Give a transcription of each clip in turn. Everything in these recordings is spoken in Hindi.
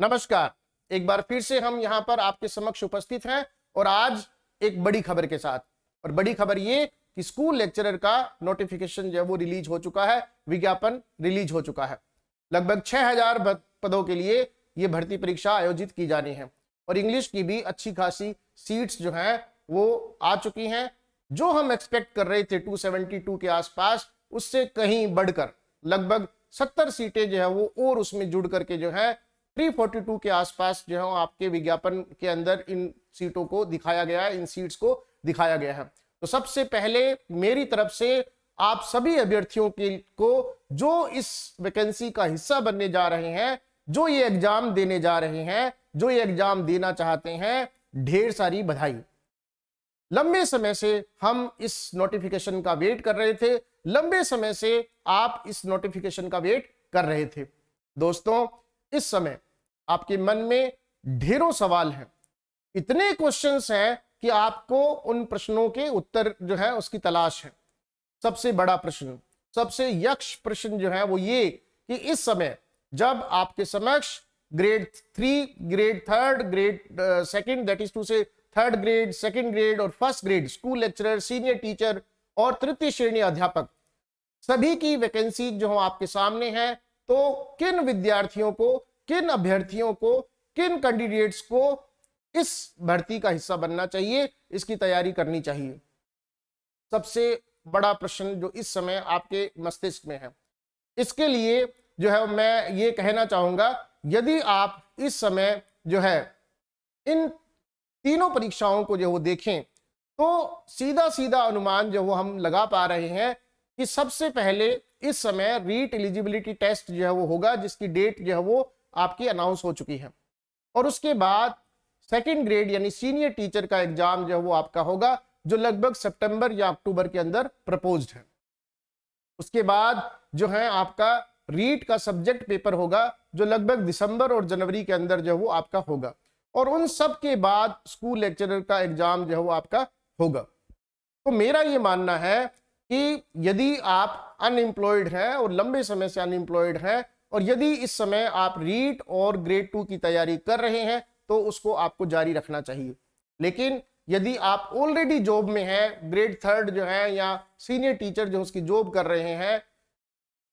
नमस्कार एक बार फिर से हम यहाँ पर आपके समक्ष उपस्थित हैं और आज एक बड़ी खबर के साथ और बड़ी खबर ये कि स्कूल लेक्चरर का नोटिफिकेशन जो है वो रिलीज हो चुका है विज्ञापन रिलीज हो चुका है लगभग 6000 पदों के लिए ये भर्ती परीक्षा आयोजित की जानी है और इंग्लिश की भी अच्छी खासी सीट्स जो हैं वो आ चुकी हैं जो हम एक्सपेक्ट कर रहे थे टू के आसपास उससे कहीं बढ़कर लगभग सत्तर सीटें जो है वो और उसमें जुड़ करके जो है 342 के आसपास जो है आपके विज्ञापन के अंदर इन सीटों को दिखाया गया है इन सीट्स को दिखाया गया है तो सबसे पहले मेरी तरफ से आप सभी अभ्यर्थियों के को जो इस वैकेंसी का हिस्सा बनने जा रहे हैं जो ये एग्जाम देने जा रहे हैं जो ये एग्जाम देना चाहते हैं ढेर सारी बधाई लंबे समय से हम इस नोटिफिकेशन का वेट कर रहे थे लंबे समय से आप इस नोटिफिकेशन का वेट कर रहे थे दोस्तों इस समय आपके मन में ढेरों सवाल हैं इतने क्वेश्चंस हैं कि आपको उन प्रश्नों के उत्तर जो है उसकी तलाश है सबसे बड़ा प्रश्न सबसे यक्ष प्रश्न जो है वो ये कि इस समय जब आपके समक्ष grade three grade third grade second that is to say third grade second grade और first grade school lecturer senior teacher और तृतीय श्रेणी अध्यापक सभी की वैकेंसी जो आपके सामने है तो किन विद्यार्थियों को किन अभ्यर्थियों को किन कैंडिडेट्स को इस भर्ती का हिस्सा बनना चाहिए इसकी तैयारी करनी चाहिए सबसे बड़ा प्रश्न जो इस समय आपके मस्तिष्क में है इसके लिए जो है मैं ये कहना चाहूंगा यदि आप इस समय जो है इन तीनों परीक्षाओं को जो वो देखें तो सीधा सीधा अनुमान जो वो हम लगा पा रहे हैं कि सबसे पहले इस समय रीट एलिजिबिलिटी टेस्ट जो है वो होगा जिसकी डेट जो है वो आपकी अनाउंस हो चुकी है और उसके बाद सेकेंड ग्रेड यानी सीनियर टीचर का एग्जाम जो है वो आपका होगा जो लगभग सितंबर या अक्टूबर के अंदर प्रपोज है उसके बाद जो है आपका रीट का सब्जेक्ट पेपर होगा जो लगभग दिसंबर और जनवरी के अंदर जो है वो आपका होगा और उन सब के बाद स्कूल लेक्चरर का एग्जाम जो है वो आपका होगा तो मेरा ये मानना है कि यदि आप अनएम्प्लॉयड हैं और लंबे समय से अनएम्प्लॉयड हैं और यदि इस समय आप रीट और ग्रेड टू की तैयारी कर रहे हैं तो उसको आपको जारी रखना चाहिए लेकिन यदि आप ऑलरेडी जॉब में हैं ग्रेड थर्ड जो है या सीनियर टीचर जो उसकी जॉब कर रहे हैं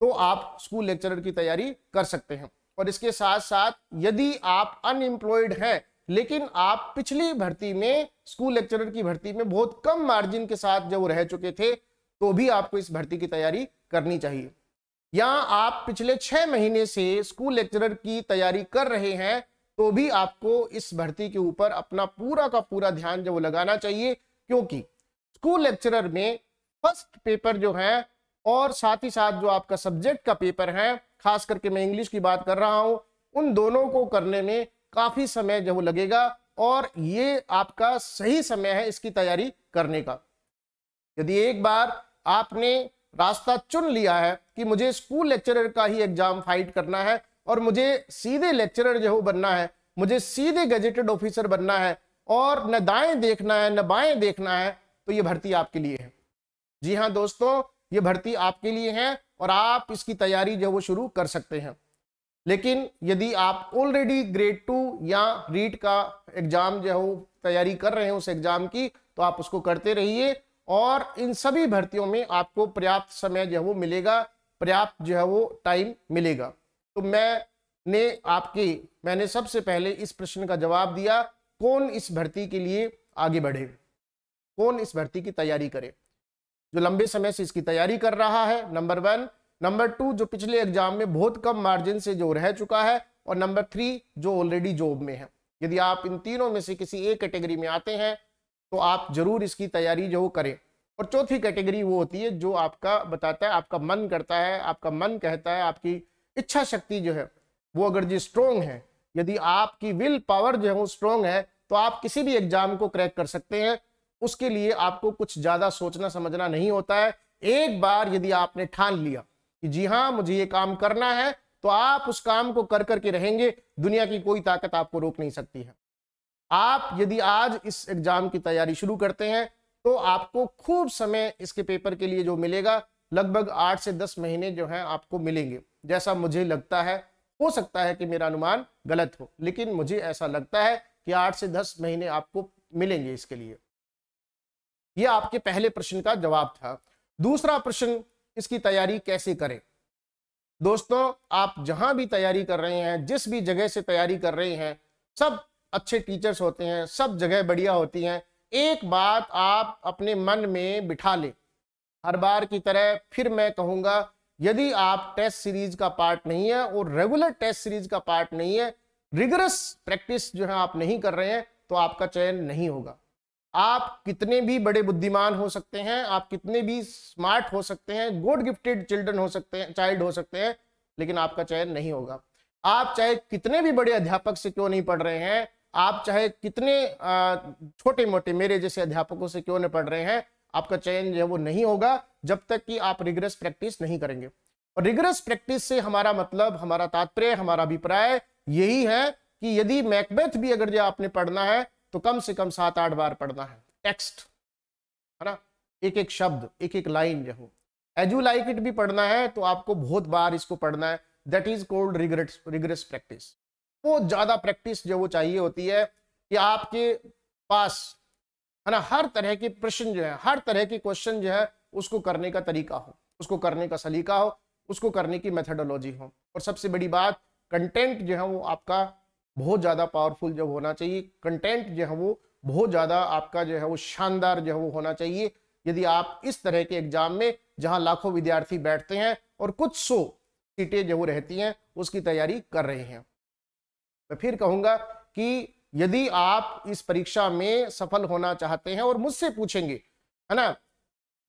तो आप स्कूल लेक्चरर की तैयारी कर सकते हैं और इसके साथ साथ यदि आप अनएम्प्लॉयड हैं लेकिन आप पिछली भर्ती में स्कूल लेक्चरर की भर्ती में बहुत कम मार्जिन के साथ जब रह चुके थे तो भी आपको इस भर्ती की तैयारी करनी चाहिए या आप पिछले छह महीने से स्कूल लेक्चरर की तैयारी कर रहे हैं तो भी आपको इस भर्ती के ऊपर अपना पूरा का पूरा ध्यान जो लगाना चाहिए क्योंकि स्कूल लेक्चरर में फर्स्ट पेपर जो है और साथ ही साथ जो आपका सब्जेक्ट का पेपर है खास करके मैं इंग्लिश की बात कर रहा हूं उन दोनों को करने में काफी समय जो लगेगा और ये आपका सही समय है इसकी तैयारी करने का यदि एक बार आपने रास्ता चुन लिया है कि मुझे स्कूल लेक्चरर का ही एग्जाम फाइट करना है और मुझे सीधे लेक्चरर जो बनना है मुझे सीधे गजेटेड ऑफिसर बनना है और न दाएं देखना है न बाएं देखना है तो ये भर्ती आपके लिए है जी हाँ दोस्तों ये भर्ती आपके लिए है और आप इसकी तैयारी जो वो शुरू कर सकते हैं लेकिन यदि आप ऑलरेडी ग्रेड टू या रीट का एग्जाम जो है वो तैयारी कर रहे हैं उस एग्जाम की तो आप उसको करते रहिए और इन सभी भर्तियों में आपको पर्याप्त समय जो है वो मिलेगा पर्याप्त जो है वो टाइम मिलेगा तो मैं ने आपके मैंने सबसे पहले इस प्रश्न का जवाब दिया कौन इस भर्ती के लिए आगे बढ़े कौन इस भर्ती की तैयारी करे जो लंबे समय से इसकी तैयारी कर रहा है नंबर वन नंबर टू जो पिछले एग्जाम में बहुत कम मार्जिन से जो रह चुका है और नंबर थ्री जो ऑलरेडी जॉब में है यदि आप इन तीनों में से किसी एक कैटेगरी में आते हैं तो आप जरूर इसकी तैयारी जो करें और चौथी कैटेगरी वो होती है जो आपका बताता है आपका मन करता है आपका मन कहता है आपकी इच्छा शक्ति जो है वो अगर जी स्ट्रोंग है यदि आपकी विल पावर जो है वो स्ट्रोंग है तो आप किसी भी एग्जाम को क्रैक कर सकते हैं उसके लिए आपको कुछ ज़्यादा सोचना समझना नहीं होता है एक बार यदि आपने ठान लिया कि जी हाँ मुझे ये काम करना है तो आप उस काम को कर करके रहेंगे दुनिया की कोई ताकत आपको रोक नहीं सकती है आप यदि आज इस एग्जाम की तैयारी शुरू करते हैं तो आपको खूब समय इसके पेपर के लिए जो मिलेगा लगभग आठ से दस महीने जो है आपको मिलेंगे जैसा मुझे लगता है हो सकता है कि मेरा अनुमान गलत हो लेकिन मुझे ऐसा लगता है कि आठ से दस महीने आपको मिलेंगे इसके लिए यह आपके पहले प्रश्न का जवाब था दूसरा प्रश्न इसकी तैयारी कैसे करें दोस्तों आप जहां भी तैयारी कर रहे हैं जिस भी जगह से तैयारी कर रहे हैं सब अच्छे टीचर्स होते हैं सब जगह बढ़िया होती हैं एक बात आप अपने मन में बिठा लें हर बार की तरह फिर मैं कहूँगा यदि आप टेस्ट सीरीज का पार्ट नहीं है और रेगुलर टेस्ट सीरीज का पार्ट नहीं है रिगरस प्रैक्टिस जो है आप नहीं कर रहे हैं तो आपका चयन नहीं होगा आप कितने भी बड़े बुद्धिमान हो सकते हैं आप कितने भी स्मार्ट हो सकते हैं गुड गिफ्टेड चिल्ड्रन हो सकते हैं चाइल्ड हो सकते हैं लेकिन आपका चयन नहीं होगा आप चाहे कितने भी बड़े अध्यापक से क्यों नहीं पढ़ रहे हैं आप चाहे कितने छोटे मोटे मेरे जैसे अध्यापकों से क्यों नहीं पढ़ रहे हैं आपका चयन जो है वो नहीं होगा जब तक कि आप रिग्रेस प्रैक्टिस नहीं करेंगे और रिग्रेस प्रैक्टिस से हमारा मतलब हमारा तात्पर्य हमारा अभिप्राय यही है कि यदि मैकबेथ भी अगर जो आपने पढ़ना है तो कम से कम सात आठ बार पढ़ना है टेक्स्ट है ना एक एक शब्द एक एक लाइन जो एज यू लाइक इट भी पढ़ना है तो आपको बहुत बार इसको पढ़ना है that is called regret regress practice बहुत ज़्यादा प्रैक्टिस जो वो चाहिए होती है कि आपके पास है ना हर तरह के प्रश्न जो है हर तरह के क्वेश्चन जो है उसको करने का तरीका हो उसको करने का सलीका हो उसको करने की मेथडोलॉजी हो और सबसे बड़ी बात कंटेंट जो है वो आपका बहुत ज़्यादा पावरफुल जो होना चाहिए कंटेंट जो है वो बहुत ज़्यादा आपका जो है वो शानदार जो है वो होना चाहिए यदि आप इस तरह के एग्जाम में जहां लाखों विद्यार्थी बैठते हैं और कुछ सौ सीटें जो रहती हैं उसकी तैयारी कर रहे हैं मैं फिर कहूंगा कि यदि आप इस परीक्षा में सफल होना चाहते हैं और मुझसे पूछेंगे है ना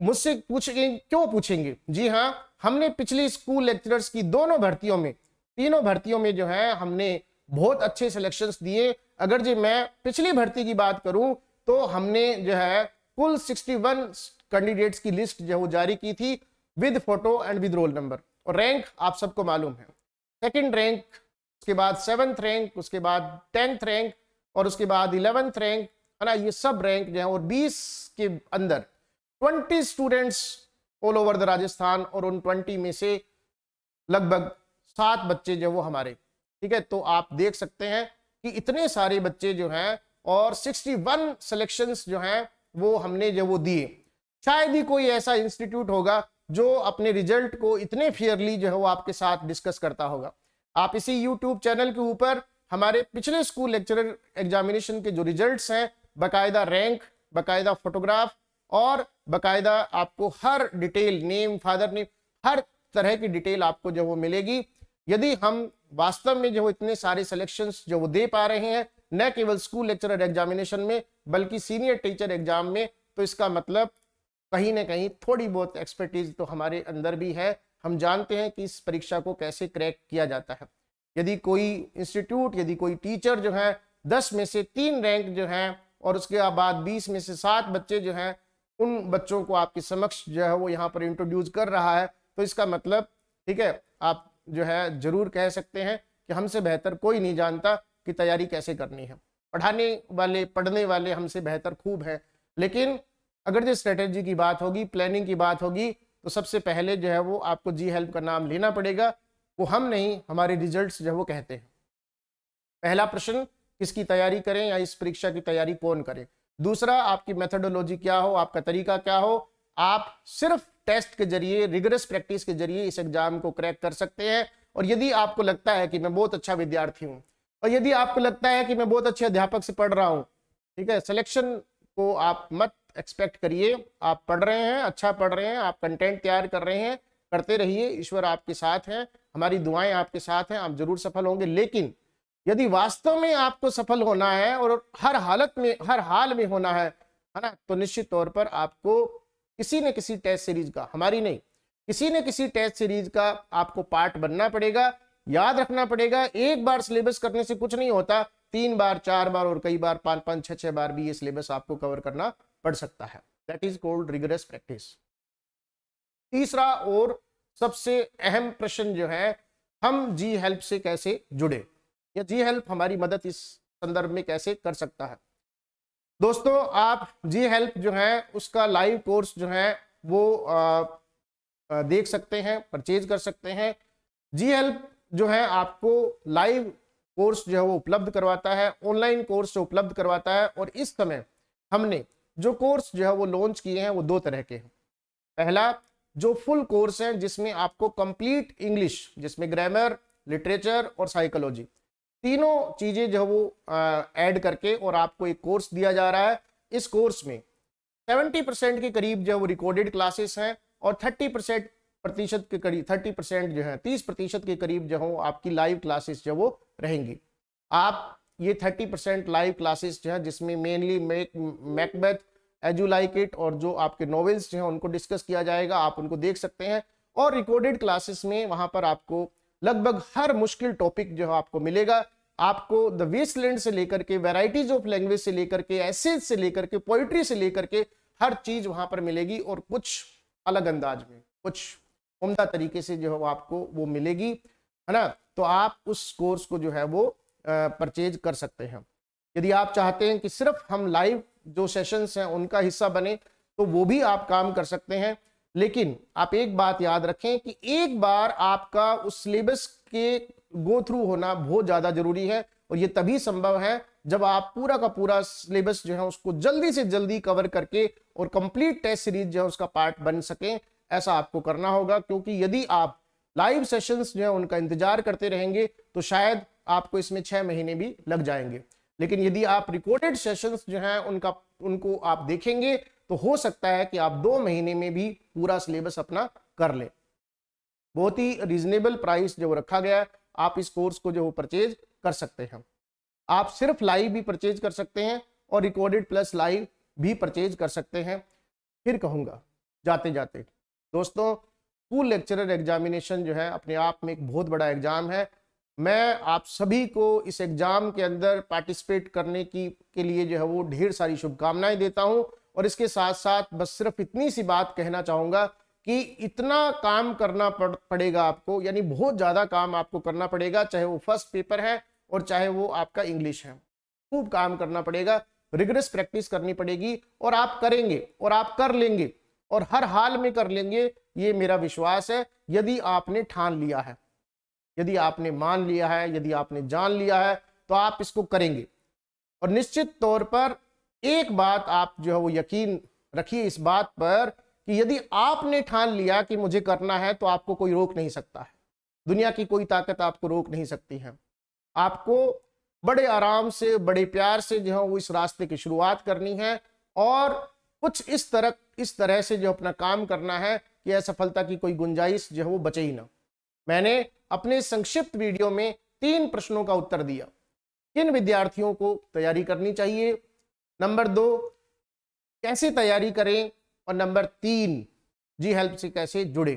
मुझसे पूछेंगे क्यों पूछेंगे जी हाँ हमने पिछली स्कूल लेक्चरर्स की दोनों भर्तियों में तीनों भर्तियों में जो है हमने बहुत अच्छे सिलेक्शन दिए अगर जी मैं पिछली भर्ती की बात करूं तो हमने जो है कुल 61 कैंडिडेट्स की लिस्ट जो है जारी की थी with photo and with roll number और रैंक आप सबको मालूम है सेकंड रैंक उसके बाद सेवंथ रैंक उसके बाद टेंथ रैंक और उसके बाद इलेवेंथ रैंक है ना ये सब रैंक जो है और बीस के अंदर twenty students all over the Rajasthan और उन ट्वेंटी में से लगभग सात बच्चे जो वो हमारे ठीक है तो आप देख सकते हैं कि इतने सारे बच्चे जो हैं और 61 सिलेक्शंस जो हैं वो हमने जो वो दिए शायद ही कोई ऐसा इंस्टीट्यूट होगा जो अपने रिजल्ट को इतने फेयरली जो है वो आपके साथ डिस्कस करता होगा आप इसी यूट्यूब चैनल के ऊपर हमारे पिछले स्कूल लेक्चरर एग्जामिनेशन के जो रिजल्ट्स हैं बकायदा रैंक बकायदा फोटोग्राफ और बकायदा आपको हर डिटेल नेम फादर नेम हर तरह की डिटेल आपको जो वो मिलेगी यदि हम वास्तव में जो इतने सारे सिलेक्शन जो वो दे पा रहे हैं न केवल स्कूल लेक्चरर एग्जामिनेशन में बल्कि सीनियर टीचर एग्जाम में तो इसका मतलब कहीं ना कहीं थोड़ी बहुत एक्सपर्टीज तो हमारे अंदर भी है हम जानते हैं कि इस परीक्षा को कैसे क्रैक किया जाता है यदि कोई इंस्टीट्यूट यदि कोई टीचर जो है दस में से तीन रैंक जो है और उसके बाद बीस में से सात बच्चे जो हैं उन बच्चों को आपके समक्ष जो है वो यहाँ पर इंट्रोड्यूस कर रहा है तो इसका मतलब ठीक है आप जो है जरूर कह सकते हैं कि हमसे बेहतर कोई नहीं जानता कि तैयारी कैसे करनी है पढ़ाने वाले पढ़ने वाले हमसे बेहतर खूब है लेकिन अगर जो स्ट्रेटेजी की बात होगी प्लानिंग की बात होगी तो सबसे पहले जो है वो आपको जी हेल्प का नाम लेना पड़ेगा वो हम नहीं हमारे रिजल्ट्स जो है वो कहते हैं पहला प्रश्न किसकी तैयारी करें या इस परीक्षा की तैयारी कौन करें दूसरा आपकी मेथडोलॉजी क्या हो आपका तरीका क्या हो आप सिर्फ टेस्ट के जरिए रिगरस प्रैक्टिस के जरिए इस एग्जाम को क्रैक कर सकते हैं और यदि आपको लगता है कि मैं बहुत अच्छा विद्यार्थी हूँ और यदि आपको लगता है कि मैं बहुत अच्छे अध्यापक से पढ़ रहा हूँ ठीक है सिलेक्शन को आप मत एक्सपेक्ट करिए आप पढ़ रहे हैं अच्छा पढ़ रहे हैं आप कंटेंट तैयार कर रहे हैं करते रहिए ईश्वर आपके साथ हैं हमारी दुआएं आपके साथ हैं आप जरूर सफल होंगे लेकिन यदि वास्तव में आपको सफल होना है और हर हालत में हर हाल में होना है है ना तो निश्चित तौर पर आपको किसी न किसी टेस्ट सीरीज का हमारी नहीं किसी न किसी टेस्ट सीरीज का आपको पार्ट बनना पड़ेगा याद रखना पड़ेगा एक बार सिलेबस करने से कुछ नहीं होता तीन बार चार बार और कई बार पांच पांच छह छह बार भी ये सिलेबस आपको कवर करना पढ़ सकता है that is called rigorous practice तीसरा और सबसे अहम प्रश्न जो है हम जी हेल्प से कैसे जुड़े या जी हेल्प हमारी मदद इस संदर्भ में कैसे कर सकता है दोस्तों आप जी हेल्प जो है उसका लाइव कोर्स जो है वो आ, आ, देख सकते हैं परचेज कर सकते हैं जी हेल्प जो है आपको लाइव कोर्स जो है वो उपलब्ध करवाता है ऑनलाइन कोर्स उपलब्ध करवाता है और इस समय हमने जो कोर्स जो है वो लॉन्च किए हैं वो दो तरह के हैं पहला जो फुल कोर्स हैं जिसमें आपको कंप्लीट इंग्लिश जिसमें ग्रामर लिटरेचर और साइकोलॉजी तीनों चीज़ें जो है वो ऐड करके और आपको एक कोर्स दिया जा रहा है इस कोर्स में 70 परसेंट के करीब जो है वो रिकॉर्डेड क्लासेस हैं और 30 परसेंट प्रतिशत के करीब 30 परसेंट जो है 30 प्रतिशत के करीब जो हो आपकी लाइव क्लासेस जो वो रहेंगी आप ये 30 परसेंट लाइव क्लासेस जो है जिसमें mainly Macbeth as you like it और जो आपके नॉवेल्स जो हैं उनको डिस्कस किया जाएगा आप उनको देख सकते हैं और रिकॉर्डेड क्लासेस में वहां पर आपको लगभग हर मुश्किल टॉपिक जो है आपको मिलेगा आपको द वेस्टलैंड से लेकर के वेराइटीज ऑफ लैंग्वेज से लेकर के एसेज से लेकर के पोइट्री से लेकर के हर चीज वहां पर मिलेगी और कुछ अलग अंदाज में कुछ उमदा तरीके से जो है वो आपको वो मिलेगी है ना तो आप उस कोर्स को जो है वो परचेज कर सकते हैं यदि आप चाहते हैं कि सिर्फ हम लाइव जो सेशंस हैं उनका हिस्सा बने तो वो भी आप काम कर सकते हैं लेकिन आप एक बात याद रखें कि एक बार आपका उस सिलेबस के गो थ्रू होना बहुत ज़्यादा जरूरी है और ये तभी संभव है जब आप पूरा का पूरा सिलेबस जो है उसको जल्दी से जल्दी कवर करके और कंप्लीट टेस्ट सीरीज जो है उसका पार्ट बन सके ऐसा आपको करना होगा क्योंकि यदि आप लाइव सेशंस जो है उनका इंतजार करते रहेंगे तो शायद आपको इसमें छह महीने भी लग जाएंगे लेकिन यदि आप रिकॉर्डेड सेशंस जो हैं उनका उनको आप देखेंगे तो हो सकता है कि आप दो महीने में भी पूरा सिलेबस अपना कर ले बहुत ही रिजनेबल प्राइस जो रखा गया है आप इस कोर्स को जो परचेज कर सकते हैं आप सिर्फ लाइव भी परचेज कर सकते हैं और रिकॉर्डेड प्लस लाइव भी परचेज कर सकते हैं फिर कहूंगा जाते जाते दोस्तों स्कूल लेक्चरर एग्जामिनेशन जो है अपने आप में एक बहुत बड़ा एग्जाम है मैं आप सभी को इस एग्ज़ाम के अंदर पार्टिसिपेट करने की के लिए जो है वो ढेर सारी शुभकामनाएं देता हूं और इसके साथ साथ बस सिर्फ इतनी सी बात कहना चाहूँगा कि इतना काम करना पड़, पड़ेगा आपको यानी बहुत ज़्यादा काम आपको करना पड़ेगा चाहे वो फर्स्ट पेपर है और चाहे वो आपका इंग्लिश है खूब काम करना पड़ेगा रिग्रेस प्रैक्टिस करनी पड़ेगी और आप करेंगे और आप कर लेंगे और हर हाल में कर लेंगे ये मेरा विश्वास है यदि आपने ठान लिया है यदि आपने मान लिया है यदि आपने जान लिया है तो आप इसको करेंगे और निश्चित तौर पर एक बात आप जो है वो यकीन रखिए इस बात पर कि यदि आपने ठान लिया कि मुझे करना है तो आपको कोई रोक नहीं सकता है दुनिया की कोई ताकत आपको रोक नहीं सकती है आपको बड़े आराम से बड़े प्यार से जो है वो इस रास्ते की शुरुआत करनी है और कुछ इस तरह इस तरह से जो अपना काम करना है कि असफलता की कोई गुंजाइश जो है वो बचे ही ना मैंने अपने संक्षिप्त वीडियो में तीन प्रश्नों का उत्तर दिया किन विद्यार्थियों को तैयारी करनी चाहिए नंबर दो कैसे तैयारी करें और नंबर तीन जी हेल्प से कैसे जुड़े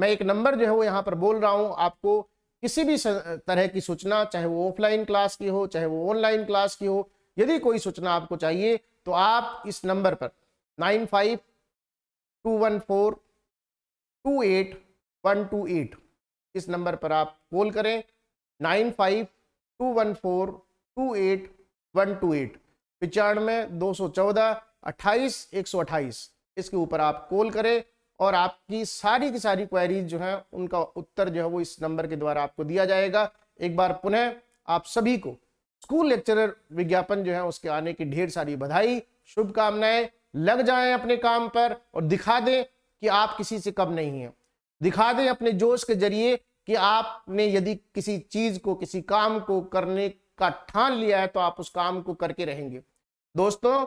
मैं एक नंबर जो है वो यहाँ पर बोल रहा हूँ आपको किसी भी तरह की सूचना चाहे वो ऑफलाइन क्लास की हो चाहे वो ऑनलाइन क्लास की हो यदि कोई सूचना आपको चाहिए तो आप इस नंबर पर nine five two one four two eight one two eight इस नंबर पर आप कॉल करें nine five two one four two eight one two eight पिचानवे दो सौ चौदह अट्ठाईस एक सौ अट्ठाईस इसके ऊपर आप कॉल करें और आपकी सारी की सारी क्वेरीज जो है उनका उत्तर जो है वो इस नंबर के द्वारा आपको दिया जाएगा एक बार पुनः आप सभी को स्कूल लेक्चरर विज्ञापन जो है उसके आने की ढेर सारी बधाई शुभकामनाएं लग जाएं अपने काम पर और दिखा दें कि आप किसी से कम नहीं हैं दिखा दें अपने जोश के जरिए कि आपने यदि किसी चीज को किसी काम को करने का ठान लिया है तो आप उस काम को करके रहेंगे दोस्तों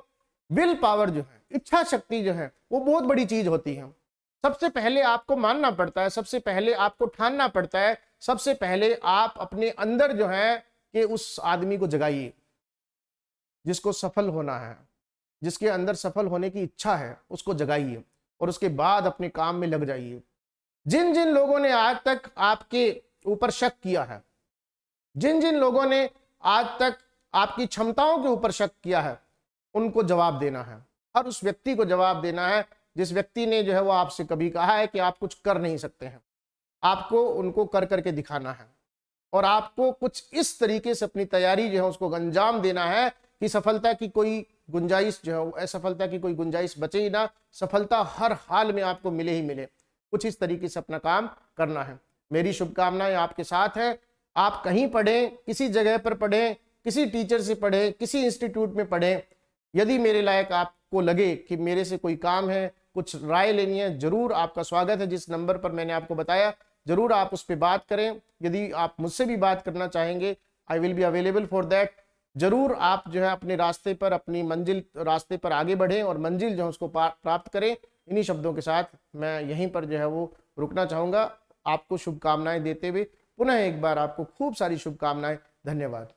विल पावर जो है इच्छा शक्ति जो है वो बहुत बड़ी चीज होती है सबसे पहले आपको मानना पड़ता है सबसे पहले आपको ठानना पड़ता है सबसे पहले आप अपने अंदर जो है कि उस आदमी को जगाइए जिसको सफल होना है जिसके अंदर सफल होने की इच्छा है उसको जगाइए और उसके बाद अपने काम में लग जाइए जिन जिन लोगों ने आज तक आपके ऊपर शक किया है जिन जिन लोगों ने आज तक आपकी क्षमताओं के ऊपर शक किया है उनको जवाब देना है हर उस व्यक्ति को जवाब देना है जिस व्यक्ति ने जो है वो आपसे कभी कहा है कि आप कुछ कर नहीं सकते हैं आपको उनको कर करके दिखाना है और आपको कुछ इस तरीके से अपनी तैयारी जो है उसको अंजाम देना है कि सफलता की कोई गुंजाइश जो है असफलता की कोई गुंजाइश बचे ही ना सफलता हर हाल में आपको मिले ही मिले कुछ इस तरीके से अपना काम करना है मेरी शुभकामनाएं आपके साथ है आप कहीं पढ़ें किसी जगह पर पढ़ें किसी टीचर से पढ़ें किसी इंस्टीट्यूट में पढ़ें यदि मेरे लायक आपको लगे कि मेरे से कोई काम है कुछ राय लेनी है जरूर आपका स्वागत है जिस नंबर पर मैंने आपको बताया जरूर आप उस पर बात करें यदि आप मुझसे भी बात करना चाहेंगे I will be available for that जरूर आप जो है अपने रास्ते पर अपनी मंजिल रास्ते पर आगे बढ़ें और मंजिल जो है उसको प्राप्त करें इन्हीं शब्दों के साथ मैं यहीं पर जो है वो रुकना चाहूँगा आपको शुभकामनाएं देते हुए पुनः एक बार आपको खूब सारी शुभकामनाएं धन्यवाद